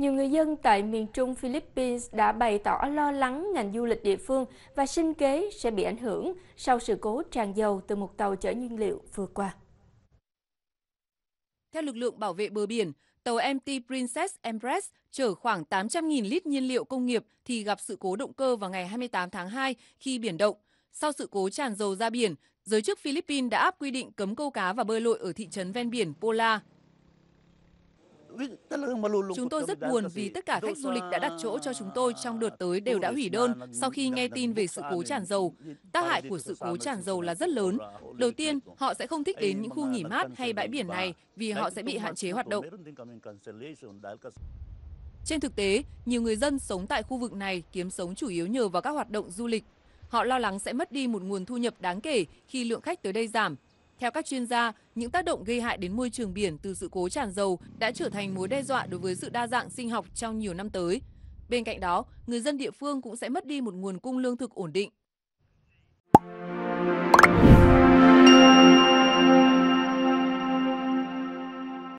nhiều người dân tại miền Trung Philippines đã bày tỏ lo lắng ngành du lịch địa phương và sinh kế sẽ bị ảnh hưởng sau sự cố tràn dầu từ một tàu chở nhiên liệu vừa qua. Theo lực lượng bảo vệ bờ biển, tàu MT Princess Empress chở khoảng 800.000 lít nhiên liệu công nghiệp thì gặp sự cố động cơ vào ngày 28 tháng 2 khi biển động. Sau sự cố tràn dầu ra biển, giới chức Philippines đã áp quy định cấm câu cá và bơi lội ở thị trấn ven biển Pola. Chúng tôi rất buồn vì tất cả khách du lịch đã đặt chỗ cho chúng tôi trong đợt tới đều đã hủy đơn sau khi nghe tin về sự cố tràn dầu. Tác hại của sự cố tràn dầu là rất lớn. Đầu tiên, họ sẽ không thích đến những khu nghỉ mát hay bãi biển này vì họ sẽ bị hạn chế hoạt động. Trên thực tế, nhiều người dân sống tại khu vực này kiếm sống chủ yếu nhờ vào các hoạt động du lịch. Họ lo lắng sẽ mất đi một nguồn thu nhập đáng kể khi lượng khách tới đây giảm theo các chuyên gia, những tác động gây hại đến môi trường biển từ sự cố tràn dầu đã trở thành mối đe dọa đối với sự đa dạng sinh học trong nhiều năm tới. Bên cạnh đó, người dân địa phương cũng sẽ mất đi một nguồn cung lương thực ổn định